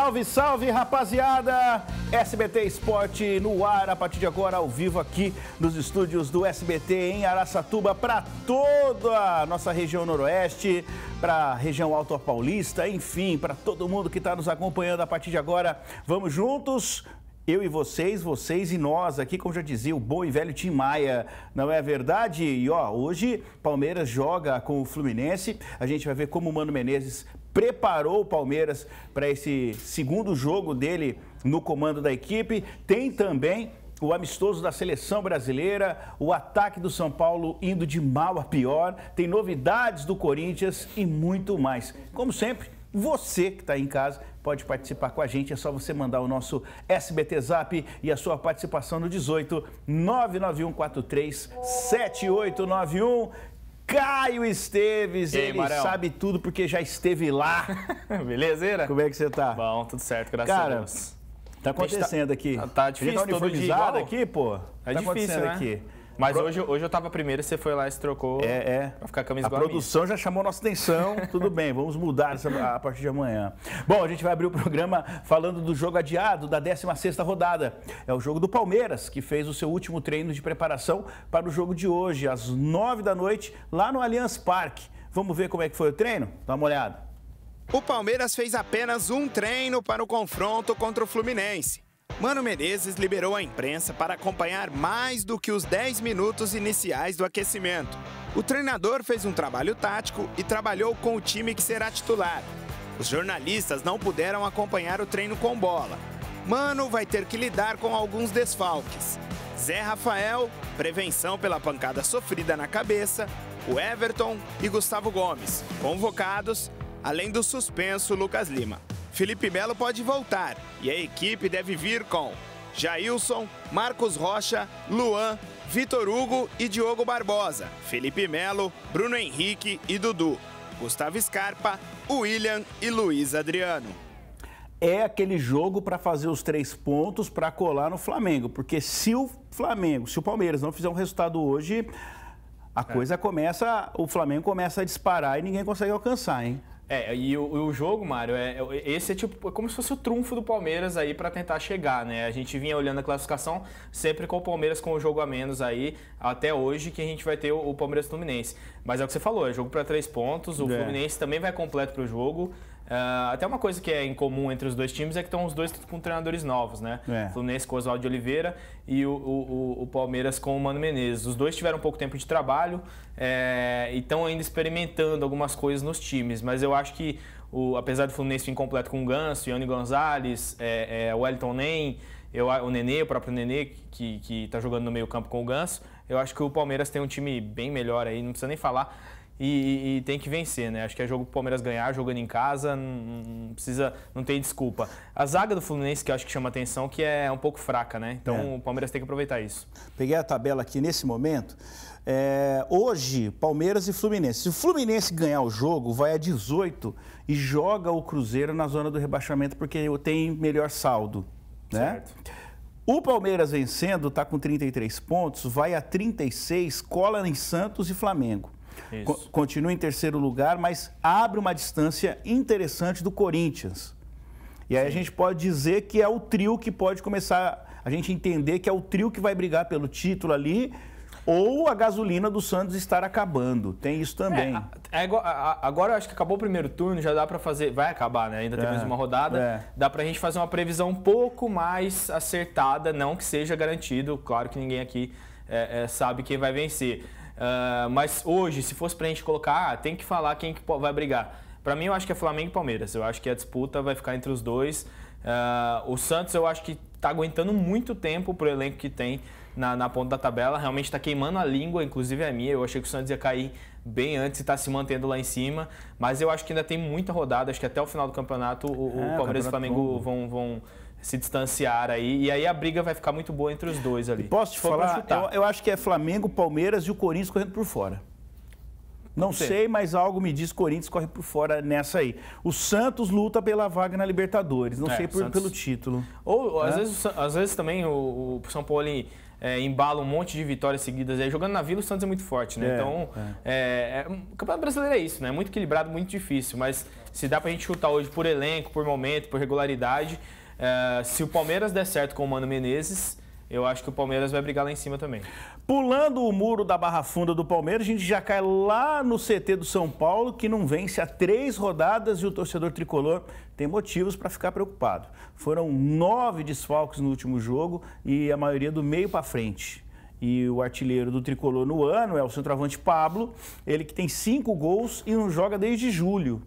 Salve, salve, rapaziada! SBT Esporte no ar a partir de agora, ao vivo aqui nos estúdios do SBT em Araçatuba, para toda a nossa região noroeste, para a região Alto Paulista, enfim, para todo mundo que está nos acompanhando a partir de agora. Vamos juntos, eu e vocês, vocês e nós aqui, como já dizia o bom e velho Tim Maia, não é verdade? E ó, hoje Palmeiras joga com o Fluminense, a gente vai ver como o Mano Menezes preparou o Palmeiras para esse segundo jogo dele no comando da equipe. Tem também o amistoso da seleção brasileira, o ataque do São Paulo indo de mal a pior, tem novidades do Corinthians e muito mais. Como sempre, você que está em casa pode participar com a gente. É só você mandar o nosso SBT Zap e a sua participação no 18 43 7891. Caio Esteves, ele Marão. sabe tudo porque já esteve lá. Belezeira? Como é que você tá? Bom, tudo certo, graças Cara, a Deus. Tá, tá acontecendo tá, aqui. Tá, tá difícil tá todo dia igual? aqui, pô. É tá, tá difícil, né? aqui. Mas Pro... hoje, hoje eu tava primeiro, você foi lá e se trocou. É, é. Pra ficar camisa A produção a já chamou nossa atenção. Tudo bem, vamos mudar essa, a partir de amanhã. Bom, a gente vai abrir o programa falando do jogo adiado da 16 rodada. É o jogo do Palmeiras, que fez o seu último treino de preparação para o jogo de hoje, às 9 da noite, lá no Allianz Parque. Vamos ver como é que foi o treino? Dá uma olhada. O Palmeiras fez apenas um treino para o confronto contra o Fluminense. Mano Menezes liberou a imprensa para acompanhar mais do que os 10 minutos iniciais do aquecimento. O treinador fez um trabalho tático e trabalhou com o time que será titular. Os jornalistas não puderam acompanhar o treino com bola. Mano vai ter que lidar com alguns desfalques. Zé Rafael, prevenção pela pancada sofrida na cabeça, o Everton e Gustavo Gomes, convocados, além do suspenso Lucas Lima. Felipe Melo pode voltar e a equipe deve vir com Jailson, Marcos Rocha, Luan, Vitor Hugo e Diogo Barbosa, Felipe Melo, Bruno Henrique e Dudu, Gustavo Scarpa, William e Luiz Adriano. É aquele jogo para fazer os três pontos para colar no Flamengo, porque se o Flamengo, se o Palmeiras não fizer um resultado hoje, a é. coisa é. começa, o Flamengo começa a disparar e ninguém consegue alcançar, hein? É, e o, o jogo, Mário, é, é, esse é tipo é como se fosse o trunfo do Palmeiras aí para tentar chegar, né? A gente vinha olhando a classificação sempre com o Palmeiras com o jogo a menos aí até hoje que a gente vai ter o, o Palmeiras Fluminense. Mas é o que você falou, é jogo para três pontos, o é. Fluminense também vai completo pro jogo. Uh, até uma coisa que é incomum entre os dois times é que estão os dois com treinadores novos, né? É. O Fluminense com o Oswaldo de Oliveira e o, o, o, Palmeiras com o Mano Menezes. Os dois tiveram pouco tempo de trabalho é, e estão ainda experimentando algumas coisas nos times, mas eu acho que o, apesar do Fluminense vir incompleto com o Ganso, Ione Gonzalez, é, é, o Elton Nem, eu, o Nenê, o próprio Nenê, que está jogando no meio campo com o Ganso, eu acho que o Palmeiras tem um time bem melhor aí, não precisa nem falar e, e, tem que vencer, né? Acho que é jogo pro Palmeiras ganhar, jogando em casa, não, não, precisa, não tem desculpa. A zaga do Fluminense, que eu acho que chama atenção, que é um pouco fraca, né? Então é. o Palmeiras tem que aproveitar isso. Peguei a tabela aqui nesse momento. É, hoje, Palmeiras e Fluminense. Se o Fluminense ganhar o jogo, vai a 18 e joga o Cruzeiro na zona do rebaixamento, porque tem melhor saldo. Né? Certo. O Palmeiras vencendo, está com 33 pontos, vai a 36, cola em Santos e Flamengo continua em terceiro lugar, mas abre uma distância interessante do Corinthians. E aí Sim. a gente pode dizer que é o trio que pode começar a gente entender que é o trio que vai brigar pelo título ali, ou a gasolina do Santos estar acabando. Tem isso também. É, é agora eu acho que acabou o primeiro turno, já dá para fazer. Vai acabar, né? Ainda tem é, mais uma rodada. É. Dá para a gente fazer uma previsão um pouco mais acertada, não que seja garantido. Claro que ninguém aqui é, é, sabe quem vai vencer. Uh, mas hoje, se fosse pra gente colocar, ah, tem que falar quem que vai brigar. Para mim, eu acho que é Flamengo e Palmeiras. Eu acho que a disputa vai ficar entre os dois. Uh, o Santos, eu acho que tá aguentando muito tempo pro elenco que tem na, na ponta da tabela. Realmente está queimando a língua, inclusive a minha. Eu achei que o Santos ia cair bem antes e está se mantendo lá em cima. Mas eu acho que ainda tem muita rodada. Acho que até o final do campeonato o, é, o Palmeiras e o Flamengo vão, vão se distanciar aí. E aí a briga vai ficar muito boa entre os dois ali. Posso te falar? Eu, eu, acho que é Flamengo, Palmeiras e o Corinthians correndo por fora. Não sei. sei, mas algo me diz Corinthians corre por fora nessa aí. O Santos luta pela vaga na Libertadores, não é, sei por, pelo título. Ou, às, vezes, às vezes também o, o São Paulo é, embala um monte de vitórias seguidas. Aí, jogando na Vila, o Santos é muito forte, né? É, então, é. É, é. o Campeonato Brasileiro é isso, né? Muito equilibrado, muito difícil. Mas se dá pra gente chutar hoje por elenco, por momento, por regularidade, é, se o Palmeiras der certo com o Mano Menezes, eu acho que o Palmeiras vai brigar lá em cima também. Pulando o muro da Barra Funda do Palmeiras, a gente já cai lá no CT do São Paulo, que não vence há três rodadas e o torcedor tricolor tem motivos para ficar preocupado. Foram nove desfalques no último jogo e a maioria do meio para frente. E o artilheiro do tricolor no ano é o centroavante Pablo, ele que tem cinco gols e não joga desde julho.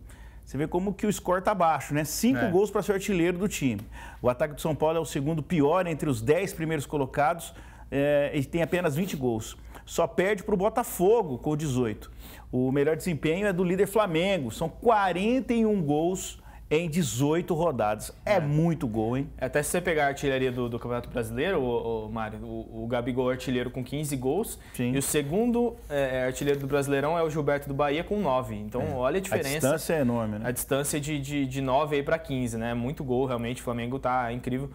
Você vê como que o score está baixo, né? Cinco é. gols para ser artilheiro do time. O ataque do São Paulo é o segundo pior entre os dez primeiros colocados é, e tem apenas 20 gols. Só perde para o Botafogo com 18. O melhor desempenho é do líder Flamengo. São 41 gols em 18 rodadas. É, é, muito gol, hein? É, até se você pegar a artilharia do, do Campeonato Brasileiro, o, o Mário, o, o Gabigol é artilheiro com 15 gols. Sim. E o segundo é, é, artilheiro do Brasileirão é o Gilberto do Bahia com 9. Então, é. olha a diferença. A distância é enorme, né? A distância de, de, de 9 aí para 15, né? Muito gol, realmente. O Flamengo tá incrível.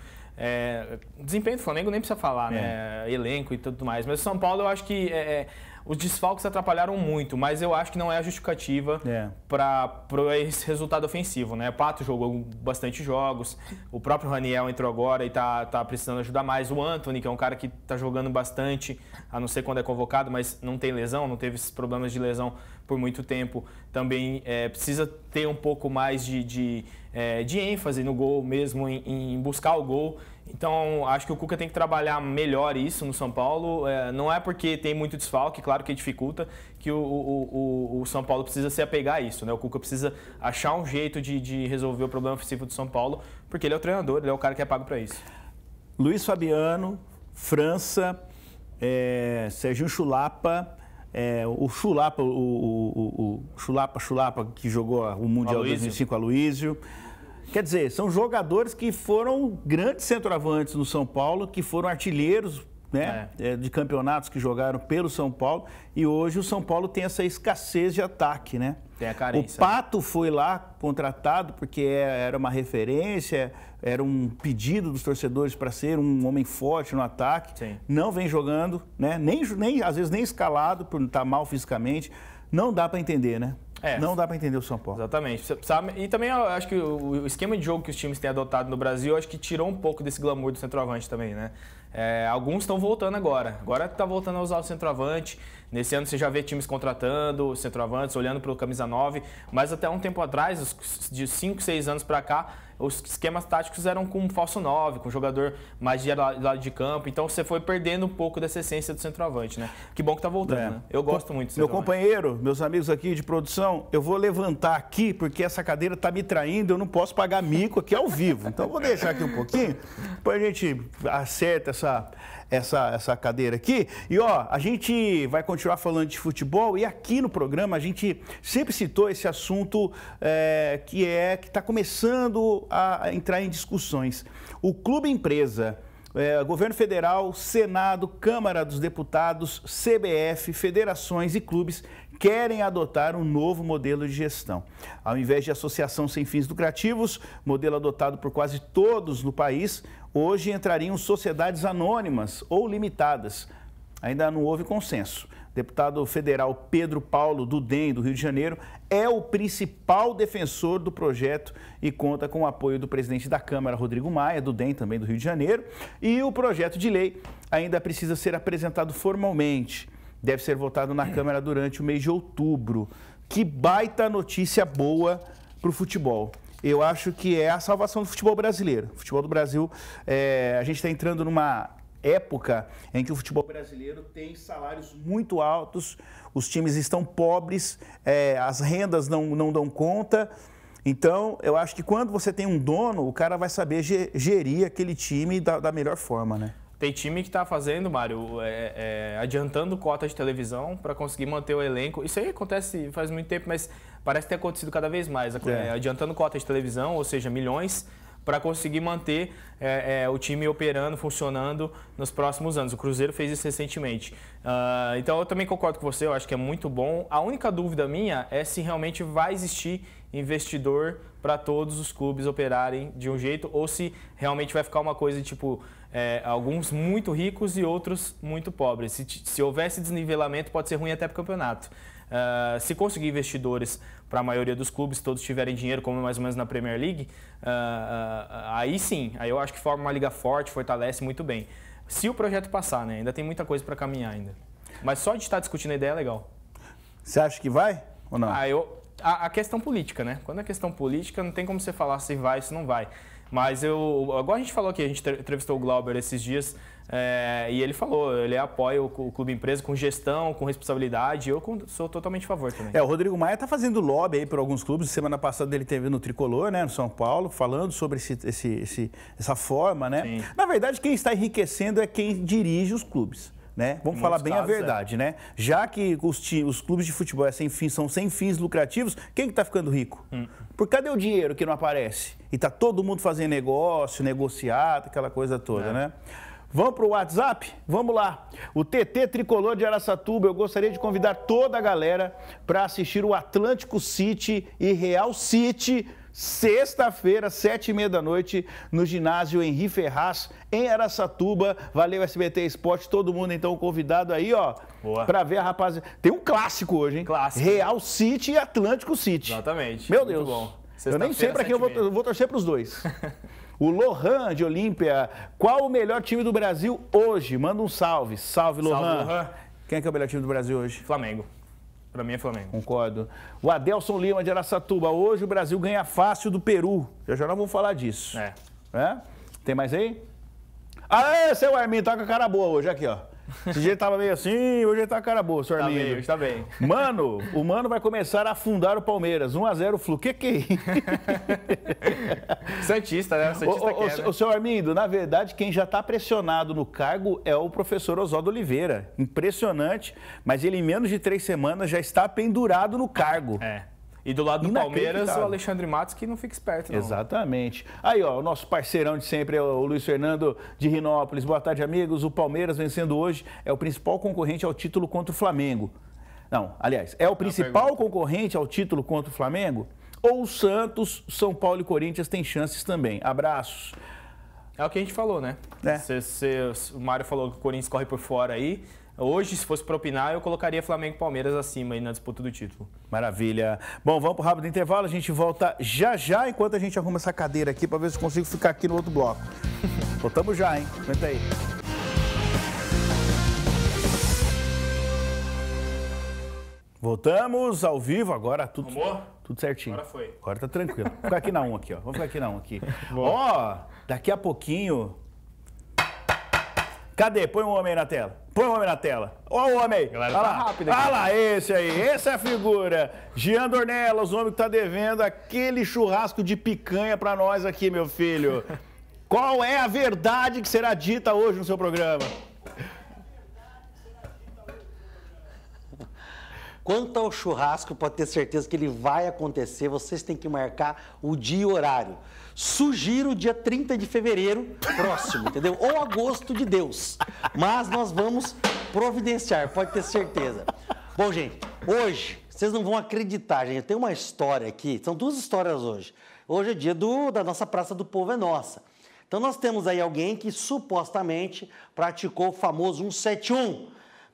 desempenho do Flamengo nem precisa falar, né? Elenco e tudo mais. Mas o São Paulo, eu acho que os desfalques atrapalharam muito, mas eu acho que não é a justificativa é. para esse resultado ofensivo, né? Pato jogou bastante jogos, o próprio Raniel entrou agora e tá, tá precisando ajudar mais. O Anthony, que é um cara que tá jogando bastante, a não ser quando é convocado, mas não tem lesão, não teve esses problemas de lesão por muito tempo. Também é, precisa ter um pouco mais de, de, é, de ênfase no gol mesmo, em, em buscar o gol. Então, acho que o Cuca tem que trabalhar melhor isso no São Paulo. É, não é porque tem muito desfalque, claro que dificulta, que o, o, o, o, São Paulo precisa se apegar a isso. Né? O Cuca precisa achar um jeito de, de resolver o problema ofensivo do São Paulo, porque ele é o treinador, ele é o cara que é pago para isso. Luiz Fabiano, França, é, Serginho Chulapa, é, o Chulapa, o, o, o, Chulapa, Chulapa, que jogou o Mundial Aloysio. 2005, Aloysio. Quer dizer, são jogadores que foram grandes centroavantes no São Paulo, que foram artilheiros né, é. Eh, de campeonatos que jogaram pelo São Paulo e hoje o São Paulo tem essa escassez de ataque, né? Tem a carência. O né? Pato foi lá contratado porque é, era uma referência, era um pedido dos torcedores para ser um homem forte no ataque. Sim. Não vem jogando, né? Nem, nem às vezes nem escalado por estar tá mal fisicamente. Não dá para entender, né? É. Não dá para entender o São Paulo. Exatamente. E também acho que o esquema de jogo que os times têm adotado no Brasil, acho que tirou um pouco desse glamour do centroavante também, né? É, alguns estão voltando agora. Agora está voltando a usar o centroavante. Nesse ano você já vê times contratando centroavantes, olhando para o camisa 9. Mas até um tempo atrás, de 5, 6 anos para cá, os esquemas táticos eram com um falso 9, com um jogador mais de lado de campo. Então você foi perdendo um pouco dessa essência do centroavante, né? Que bom que tá voltando, é. né? Eu gosto muito do Meu companheiro, meus amigos aqui de produção, eu vou levantar aqui porque essa cadeira tá me traindo, eu não posso pagar mico aqui ao vivo. Então eu vou deixar aqui um pouquinho, depois a gente acerta essa essa, essa cadeira aqui. E ó, a gente vai continuar falando de futebol e aqui no programa a gente sempre citou esse assunto é, que é que está começando a entrar em discussões. O Clube Empresa, é, Governo Federal, Senado, Câmara dos Deputados, CBF, federações e clubes querem adotar um novo modelo de gestão. Ao invés de associação sem fins lucrativos, modelo adotado por quase todos no país, hoje entrariam sociedades anônimas ou limitadas. Ainda não houve consenso deputado federal Pedro Paulo do DEM, do Rio de Janeiro, é o principal defensor do projeto e conta com o apoio do presidente da Câmara, Rodrigo Maia, do DEM também do Rio de Janeiro. E o projeto de lei ainda precisa ser apresentado formalmente. Deve ser votado na Câmara durante o mês de outubro. Que baita notícia boa para o futebol eu acho que é a salvação do futebol brasileiro. O futebol do Brasil, é, a gente está entrando numa época em que o futebol brasileiro tem salários muito altos, os times estão pobres, é, as rendas não, não dão conta. Então, eu acho que quando você tem um dono, o cara vai saber gerir aquele time da, da melhor forma, né? Tem time que está fazendo, Mário, é, é, adiantando cota de televisão para conseguir manter o elenco. Isso aí acontece faz muito tempo, mas parece ter acontecido cada vez mais. É. é adiantando cota de televisão, ou seja, milhões, para conseguir manter é, é, o time operando, funcionando nos próximos anos. O Cruzeiro fez isso recentemente. Uh, então eu também concordo com você, eu acho que é muito bom. A única dúvida minha é se realmente vai existir investidor para todos os clubes operarem de um jeito ou se realmente vai ficar uma coisa tipo é, alguns muito ricos e outros muito pobres. Se, se houvesse desnivelamento, pode ser ruim até para o campeonato. Uh, se conseguir investidores para a maioria dos clubes, todos tiverem dinheiro, como mais ou menos na Premier League, uh, uh, aí sim, aí eu acho que forma uma liga forte, fortalece muito bem. Se o projeto passar, né? Ainda tem muita coisa para caminhar ainda. Mas só de estar discutindo a ideia é legal. Você acha que vai ou não? Ah, eu, a, a questão política, né? Quando é questão política, não tem como você falar se vai, se não vai. Mas eu, agora a gente falou que a gente entrevistou o Glauber esses dias é, e ele falou, ele apoia o, o, clube empresa com gestão, com responsabilidade. Eu com, sou totalmente a favor também. É, o Rodrigo Maia está fazendo lobby aí por alguns clubes. Semana passada ele teve no Tricolor, né, no São Paulo, falando sobre esse, esse, esse essa forma, né? Sim. Na verdade, quem está enriquecendo é quem dirige os clubes. Né? Vamos falar bem casos, a é. verdade, é. né? Já que os, os, clubes de futebol é sem fim, são sem fins lucrativos, quem que tá ficando rico? Hum. Por cadê o dinheiro que não aparece? E está todo mundo fazendo negócio, negociar, aquela coisa toda, é. né? Vamos para o WhatsApp? Vamos lá. O TT Tricolor de Araçatuba, eu gostaria de convidar toda a galera para assistir o Atlântico City e Real City, sexta-feira, sete e meia da noite, no ginásio Henri Ferraz, em Araçatuba. Valeu, SBT Esporte, todo mundo então convidado aí, ó, para ver a rapaziada. Tem um clássico hoje, hein? Clássico. Real City e Atlântico City. Exatamente. Meu Muito Deus. Bom. Eu nem sei para quem eu vou, eu vou torcer para os dois. O Lohan de Olímpia, qual o melhor time do Brasil hoje? Manda um salve. Salve, Lohan. Salve, Lohan. Quem é, que é o melhor time do Brasil hoje? Flamengo. Para mim é Flamengo. Concordo. O Adelson Lima de Aracatuba. Hoje o Brasil ganha fácil do Peru. Já já não vou falar disso. É. é? Tem mais aí? Ah, seu Armin, tá com a cara boa hoje. Aqui, ó. Esse dia ele tava meio assim, hoje ele tá cara boa, senhor tá Bem, tá bem. Mano, o Mano vai começar a afundar o Palmeiras. 1x0 o Flu. Que que é Santista, né? O Santista o, quer, o, né? o senhor Armindo, na verdade, quem já tá pressionado no cargo é o professor Oswaldo Oliveira. Impressionante, mas ele em menos de três semanas já está pendurado no cargo. É. E do lado do Palmeiras, o Alexandre Matos que não fica esperto, não. Exatamente. Aí, ó, o nosso parceirão de sempre é o Luiz Fernando de Rinópolis. Boa tarde, amigos. O Palmeiras vencendo hoje é o principal concorrente ao título contra o Flamengo. Não, aliás, é o principal concorrente ao título contra o Flamengo? Ou o Santos, São Paulo e Corinthians têm chances também? Abraços. É o que a gente falou, né? É. Cê, cê, o Mário falou que o Corinthians corre por fora aí. Hoje, se fosse para opinar, eu colocaria Flamengo e Palmeiras acima aí na disputa do título. Maravilha. Bom, vamos para o rápido intervalo. A gente volta já já, enquanto a gente arruma essa cadeira aqui para ver se consigo ficar aqui no outro bloco. Voltamos já, hein? Aguenta aí. Voltamos ao vivo agora, tudo, tudo certinho. Agora foi. Agora tá tranquilo. Vou ficar aqui na 1 aqui, ó. ficar aqui na 1 aqui. Ó, daqui a pouquinho Cadê? Põe um homem aí na tela. Põe um homem na tela. Olha o homem aí. Olha tá lá. rápido Olha lá, esse aí. Essa é a figura. Jean Dornelas, o homem que tá devendo aquele churrasco de picanha para nós aqui, meu filho. Qual é a verdade que será dita hoje no seu programa? Quanto ao churrasco, pode ter certeza que ele vai acontecer. Vocês têm que marcar o dia e o horário sugiro dia 30 de fevereiro próximo, entendeu? Ou agosto de Deus. Mas nós vamos providenciar, pode ter certeza. Bom, gente, hoje vocês não vão acreditar, gente. Tem uma história aqui, são duas histórias hoje. Hoje é dia do, da nossa Praça do Povo é Nossa. Então nós temos aí alguém que supostamente praticou o famoso 171.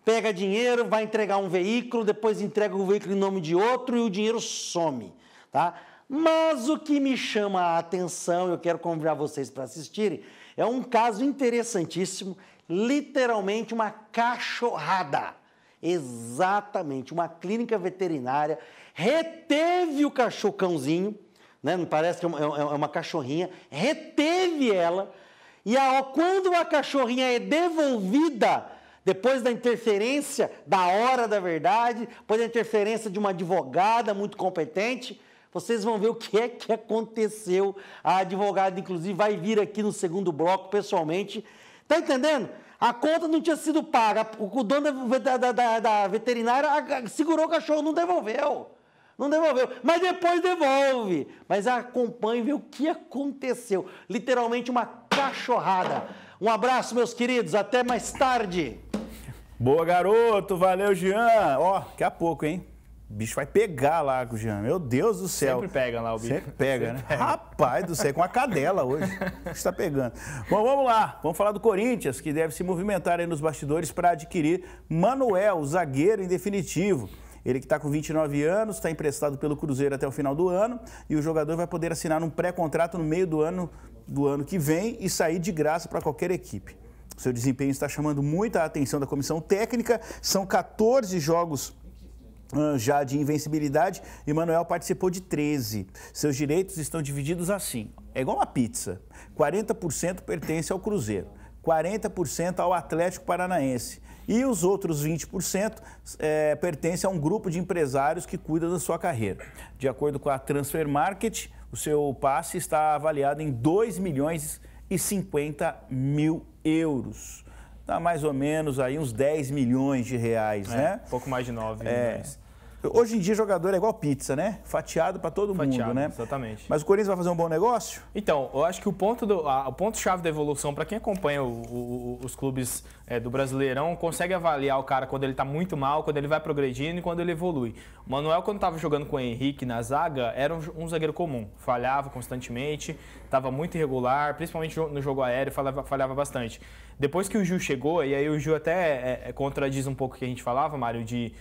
Pega dinheiro, vai entregar um veículo, depois entrega o veículo em nome de outro e o dinheiro some, tá? Mas o que me chama a atenção, eu quero convidar vocês para assistirem, é um caso interessantíssimo, literalmente uma cachorrada. Exatamente, uma clínica veterinária reteve o cachorrãozinho, né? Parece que é, é, é uma cachorrinha, reteve ela e a, quando a cachorrinha é devolvida depois da interferência da hora da verdade, depois da interferência de uma advogada muito competente, vocês vão ver o que é que aconteceu. A advogada, inclusive, vai vir aqui no segundo bloco pessoalmente. Tá entendendo? A conta não tinha sido paga. O dono da, da, da, da veterinária segurou o cachorro, não devolveu. Não devolveu, mas depois devolve. Mas acompanhe e vê o que aconteceu. Literalmente uma cachorrada. Um abraço, meus queridos. Até mais tarde. Boa, garoto. Valeu, Jean. Ó, daqui a pouco, hein? O bicho vai pegar lá com o Jean. Meu Deus do céu. Sempre pega lá o bicho. Sempre pega, Sempre né? Pega. Rapaz do céu, com a cadela hoje. está pegando. Bom, vamos lá. Vamos falar do Corinthians, que deve se movimentar aí nos bastidores para adquirir Manuel, o zagueiro em definitivo. Ele que está com 29 anos, está emprestado pelo Cruzeiro até o final do ano e o jogador vai poder assinar um pré-contrato no meio do ano, do ano que vem e sair de graça para qualquer equipe. Seu desempenho está chamando muita atenção da comissão técnica. São 14 jogos já de invencibilidade, e Manuel participou de 13. Seus direitos estão divididos assim. É igual uma pizza. 40% pertence ao Cruzeiro, 40% ao Atlético Paranaense e os outros 20% é, pertence a um grupo de empresários que cuida da sua carreira. De acordo com a Transfer Market, o seu passe está avaliado em 2 milhões e 50 mil euros. Dá mais ou menos aí uns 10 milhões de reais, é, né? Pouco mais de 9 é. milhões. Hoje em dia, jogador é igual pizza, né? Fatiado para todo Fatiado, mundo, né? Exatamente. Mas o Corinthians vai fazer um bom negócio? Então, eu acho que o ponto do, o ponto chave da evolução para quem acompanha o, o, os clubes é, do Brasileirão consegue avaliar o cara quando ele está muito mal, quando ele vai progredindo e quando ele evolui. O Manuel, quando estava jogando com o Henrique na zaga, era um, um zagueiro comum, falhava constantemente, estava muito irregular, principalmente no jogo aéreo, falhava, falhava bastante. Depois que o Gil chegou, e aí o Gil até é, é, contradiz um pouco o que a gente falava, Mário, de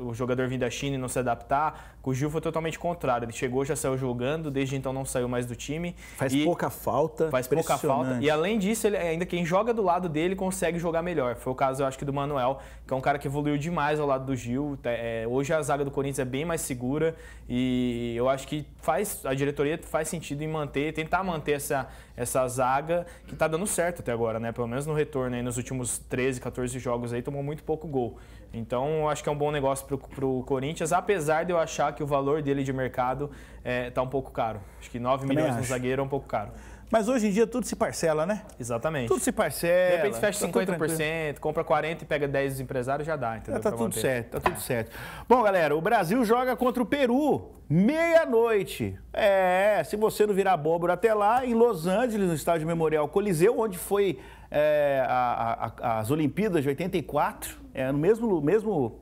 o jogador vindo da China e não se adaptar. Com o Gil foi totalmente contrário. Ele chegou, já saiu jogando, desde então não saiu mais do time. Faz e pouca falta. Faz pouca falta. E além disso, ele, é, ainda quem joga do lado dele consegue jogar melhor. Foi o caso, eu acho que, do Manuel, que é um cara que evoluiu demais ao lado do Gil. Tá, é, hoje a zaga do Corinthians é bem mais segura e eu acho que faz a diretoria faz sentido em manter, tentar manter essa, essa zaga que está dando certo até agora, né? Pelo menos no retorno aí, nos últimos 13, 14 jogos aí, tomou muito pouco gol. Então, acho que é um bom negócio para o Corinthians, apesar de eu achar que o valor dele de mercado está é, um pouco caro. Acho que 9 Também milhões acho. no zagueiro é um pouco caro. Mas hoje em dia tudo se parcela, né? Exatamente. Tudo se parcela. De repente fecha tá 50%, compra 40% e pega 10 dos empresários, já dá, entendeu? Já é, tá pra tudo manter. certo, tá tudo certo. Bom, galera, o Brasil joga contra o Peru, meia-noite. É, se você não virar bóbora até lá, em Los Angeles, no estádio Memorial Coliseu, onde foi é, a, a, as Olimpíadas de 84, é, no mesmo, mesmo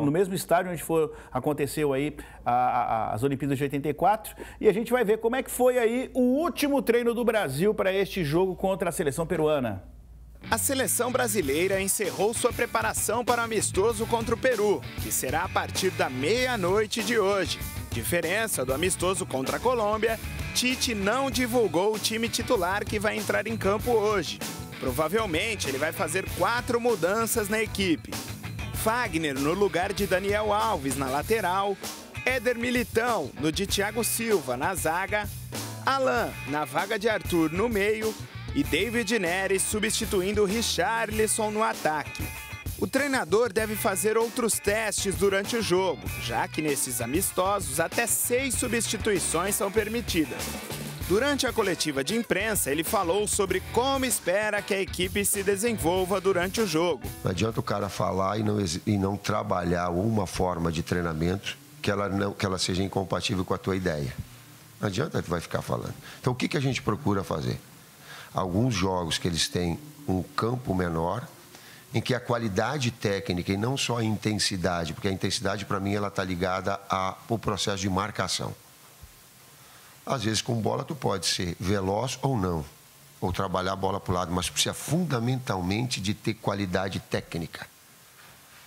no mesmo estádio onde foi aconteceu aí a, a, as Olimpíadas de 84. E a gente vai ver como é que foi aí o último treino do Brasil para este jogo contra a seleção peruana. A seleção brasileira encerrou sua preparação para o amistoso contra o Peru, que será a partir da meia-noite de hoje. Diferença do amistoso contra a Colômbia, Tite não divulgou o time titular que vai entrar em campo hoje. Provavelmente ele vai fazer quatro mudanças na equipe. Fagner no lugar de Daniel Alves na lateral, Éder Militão no de Thiago Silva na zaga, Alain na vaga de Arthur no meio e David Neres substituindo Richarlison no ataque. O treinador deve fazer outros testes durante o jogo, já que nesses amistosos até seis substituições são permitidas. Durante a coletiva de imprensa, ele falou sobre como espera que a equipe se desenvolva durante o jogo. Não adianta o cara falar e não, e não trabalhar uma forma de treinamento que ela, não, que ela seja incompatível com a tua ideia. Não adianta tu vai ficar falando. Então, o que, que a gente procura fazer? Alguns jogos que eles têm um campo menor, em que a qualidade técnica e não só a intensidade, porque a intensidade para mim ela está ligada ao processo de marcação. Às vezes, com bola, tu pode ser veloz ou não, ou trabalhar a bola para o lado, mas precisa fundamentalmente de ter qualidade técnica.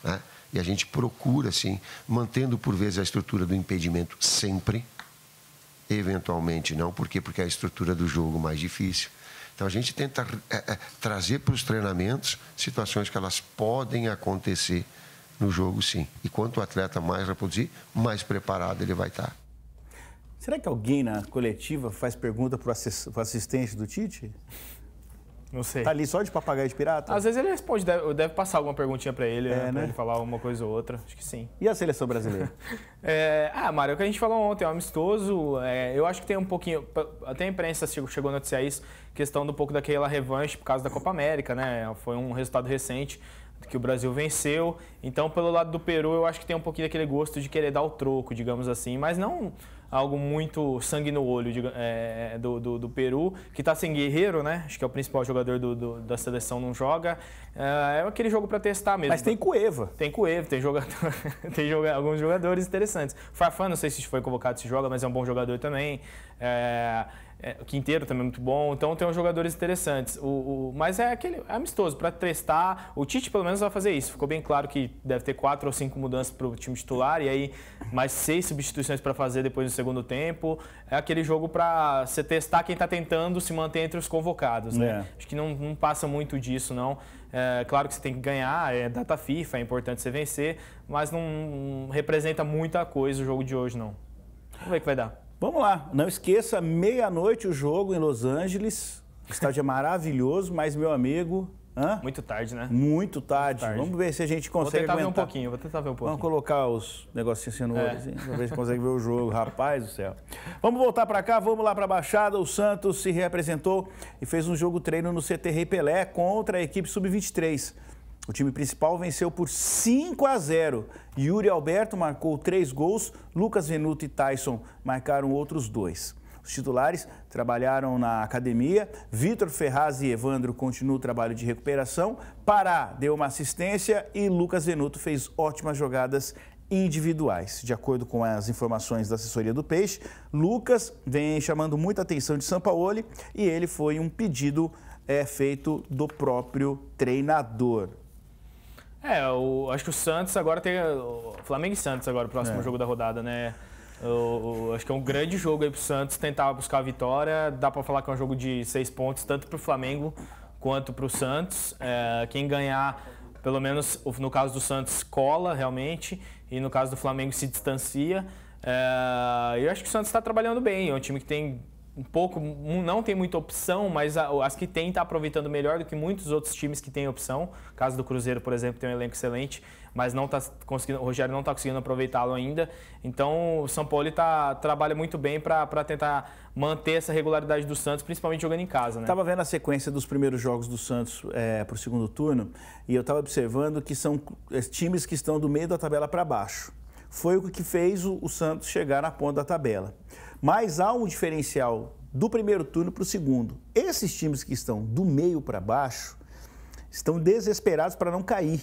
Né? E a gente procura, assim, mantendo por vezes a estrutura do impedimento sempre, eventualmente não, por quê? Porque é a estrutura do jogo mais difícil. Então a gente tenta é, é, trazer para os treinamentos situações que elas podem acontecer no jogo, sim. E quanto o atleta mais reproduzir, mais preparado ele vai estar. Será que alguém na coletiva faz pergunta para o assistente do Tite? Não sei. Está ali só de papagaio de pirata? Às vezes ele responde, deve, deve passar alguma perguntinha para ele, é, né? né? ele falar uma coisa ou outra. Acho que sim. E a seleção brasileira? é, ah, Mário, é o que a gente falou ontem, é um amistoso. É, eu acho que tem um pouquinho. Até a imprensa chegou a noticiar isso, questão do pouco daquela revanche por causa da Copa América, né? Foi um resultado recente que o Brasil venceu. Então, pelo lado do Peru, eu acho que tem um pouquinho daquele gosto de querer dar o troco, digamos assim, mas não algo muito sangue no olho de, é, é, do, do, do, Peru, que está sem Guerreiro, né? Acho que é o principal jogador do, do, da seleção, não joga. É, é aquele jogo para testar mesmo. Mas tem Cueva. Tem Cueva, tem, jogador, tem joga, alguns jogadores interessantes. Farfã, não sei se foi convocado, se joga, mas é um bom jogador também. É, é, o Quinteiro também é muito bom, então tem uns jogadores interessantes. O, o mas é aquele é amistoso, para testar. O Tite, pelo menos, vai fazer isso. Ficou bem claro que deve ter quatro ou cinco mudanças para o time titular e aí mais seis substituições para fazer depois do segundo tempo. É aquele jogo para você testar quem está tentando se manter entre os convocados. Né? É. Acho que não, não passa muito disso, não. É, claro que você tem que ganhar, é data FIFA, é importante você vencer, mas não, não representa muita coisa o jogo de hoje, não. Vamos ver o que vai dar. Vamos lá, não esqueça, meia-noite o jogo em Los Angeles. estádio é maravilhoso, mas meu amigo. Hã? Muito tarde, né? Muito tarde. tarde. Vamos ver se a gente consegue vou tentar aguentar. ver um pouquinho, vou tentar ver um pouquinho. Vamos colocar os negocinhos assim no é. olho, é. assim, pra ver se consegue ver o jogo. Rapaz do céu. Vamos voltar para cá, vamos lá para a Baixada. O Santos se reapresentou e fez um jogo treino no CT Rei Pelé contra a equipe Sub-23. O time principal venceu por 5 a 0. Yuri Alberto marcou três gols, Lucas Venuto e Tyson marcaram outros dois. Os titulares trabalharam na academia. Vitor Ferraz e Evandro continuam o trabalho de recuperação. Pará deu uma assistência e Lucas Venuto fez ótimas jogadas individuais. De acordo com as informações da assessoria do Peixe, Lucas vem chamando muita atenção de Sampaoli e ele foi um pedido é, feito do próprio treinador. É, acho que o Santos agora tem. Flamengo e Santos agora, o próximo é. jogo da rodada, né? acho que é um grande jogo aí pro Santos tentar buscar a vitória. Dá para falar que é um jogo de seis pontos, tanto pro Flamengo quanto pro Santos. É, quem ganhar, pelo menos no caso do Santos, cola realmente, e no caso do Flamengo se distancia. É, eu acho que o Santos está trabalhando bem, é um time que tem um pouco, não tem muita opção, mas as que tem está aproveitando melhor do que muitos outros times que têm opção. O caso do Cruzeiro, por exemplo, tem um elenco excelente, mas não tá conseguindo, o Rogério não está conseguindo aproveitá-lo ainda. Então o São Paulo tá, trabalha muito bem para tentar manter essa regularidade do Santos, principalmente jogando em casa. Né? Estava vendo a sequência dos primeiros jogos do Santos é, para o segundo turno e eu estava observando que são é, times que estão do meio da tabela para baixo. Foi o que fez o, o Santos chegar na ponta da tabela. Mas há um diferencial do primeiro turno para o segundo. Esses times que estão do meio para baixo estão desesperados para não cair.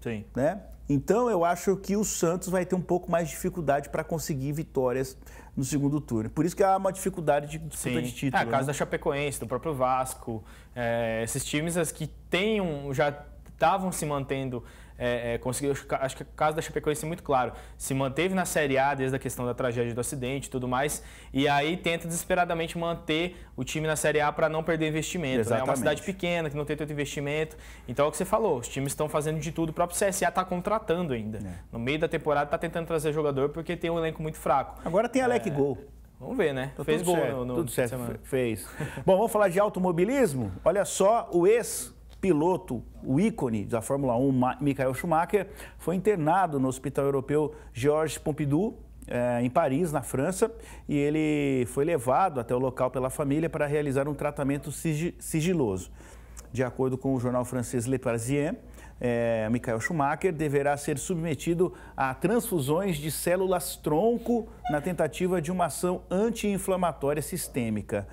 Sim. Né? Então eu acho que o Santos vai ter um pouco mais de dificuldade para conseguir vitórias no segundo turno. Por isso que há uma dificuldade de disputa Sim. de título. É, a né? casa né? da Chapecoense, do próprio Vasco, é, esses times que têm um, já estavam se mantendo é, é, conseguiu, acho que o caso da Chapecoense é muito claro, se manteve na Série A desde a questão da tragédia do acidente e tudo mais, e aí tenta desesperadamente manter o time na Série A para não perder investimento. Né? É uma cidade pequena, que não tem tanto investimento, então é o que você falou, os times estão fazendo de tudo, o próprio CSA está contratando ainda. É. No meio da temporada está tentando trazer jogador porque tem um elenco muito fraco. Agora tem Alec é... Gol. Vamos ver, né? Tá fez gol certo, no, no, Tudo certo, semana. fez. Bom, vamos falar de automobilismo? Olha só, o ex piloto, o ícone da Fórmula 1, Michael Schumacher, foi internado no Hospital Europeu Georges Pompidou, é, em Paris, na França, e ele foi levado até o local pela família para realizar um tratamento sigiloso. De acordo com o jornal francês Le Parisien, é, Michael Schumacher deverá ser submetido a transfusões de células tronco na tentativa de uma ação anti-inflamatória sistêmica.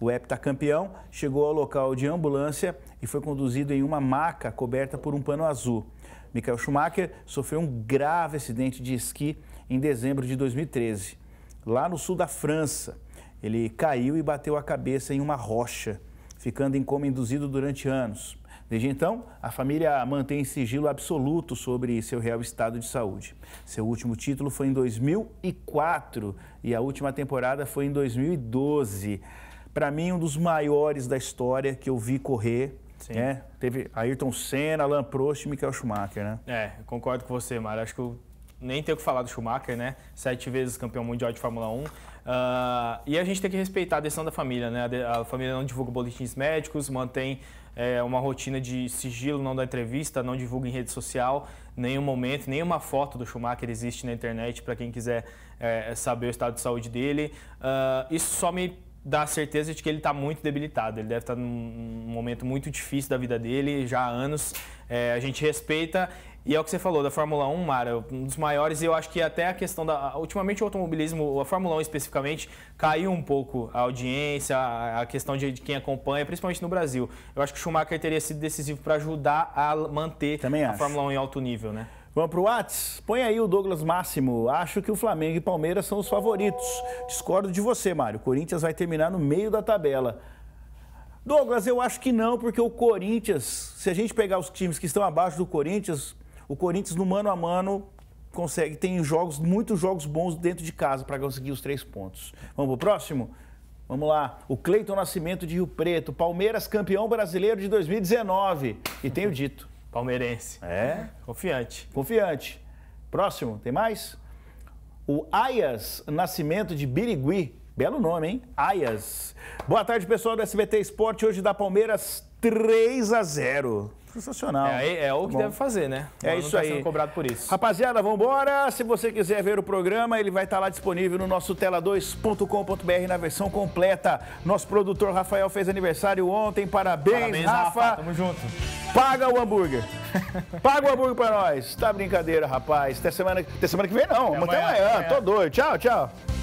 O heptacampeão tá chegou ao local de ambulância e foi conduzido em uma maca coberta por um pano azul. Michael Schumacher sofreu um grave acidente de esqui em dezembro de 2013, lá no sul da França. Ele caiu e bateu a cabeça em uma rocha, ficando em coma induzido durante anos. Desde então, a família mantém sigilo absoluto sobre seu real estado de saúde. Seu último título foi em 2004 e a última temporada foi em 2012 para mim, um dos maiores da história que eu vi correr. Sim. Né? Teve Ayrton Senna, Alain Prost e Michael Schumacher, né? É, concordo com você, Mário. Acho que eu nem tenho que falar do Schumacher, né? Sete vezes campeão mundial de Fórmula 1. Uh, ah, e a gente tem que respeitar a decisão da família, né? A, família não divulga boletins médicos, mantém é, uma rotina de sigilo, não dá entrevista, não divulga em rede social, nenhum momento, nenhuma foto do Schumacher existe na internet para quem quiser é, saber o estado de saúde dele. Uh, isso só me dá certeza de que ele está muito debilitado. Ele deve estar tá num momento muito difícil da vida dele, já há anos. É, a gente respeita. E é o que você falou da Fórmula 1, Mara, um dos maiores, e eu acho que até a questão da. Ultimamente o automobilismo, a Fórmula 1 especificamente, caiu um pouco a audiência, a questão de, quem acompanha, principalmente no Brasil. Eu acho que o Schumacher teria sido decisivo para ajudar a manter Também a Fórmula 1 em alto nível, né? Vamos para o Whats? Põe aí o Douglas Máximo. Acho que o Flamengo e Palmeiras são os favoritos. Discordo de você, Mário. O Corinthians vai terminar no meio da tabela. Douglas, eu acho que não, porque o Corinthians, se a gente pegar os times que estão abaixo do Corinthians, o Corinthians no mano a mano consegue, tem jogos, muitos jogos bons dentro de casa para conseguir os três pontos. Vamos pro próximo? Vamos lá. O Cleiton Nascimento de Rio Preto, Palmeiras campeão brasileiro de 2019. E tenho dito, Palmeirense. É? Confiante. Confiante. Próximo, tem mais? O Ayas Nascimento de Birigui. Belo nome, hein? Ayas. Boa tarde, pessoal do SBT Esporte. Hoje da Palmeiras 3 a 0. Sensacional. É, é o que tá Bom. deve fazer, né? É isso tá aí. sendo cobrado por isso. Rapaziada, vamos Se você quiser ver o programa, ele vai estar tá lá disponível no nosso tela2.com.br na versão completa. Nosso produtor Rafael fez aniversário ontem. Parabéns, Parabéns Rafa. Rafa. Tamo junto. Paga o hambúrguer. Paga o hambúrguer pra nós. Tá brincadeira, rapaz. Até semana, até semana que vem, não. até amanhã. Até amanhã. Tô doido. Tchau, tchau.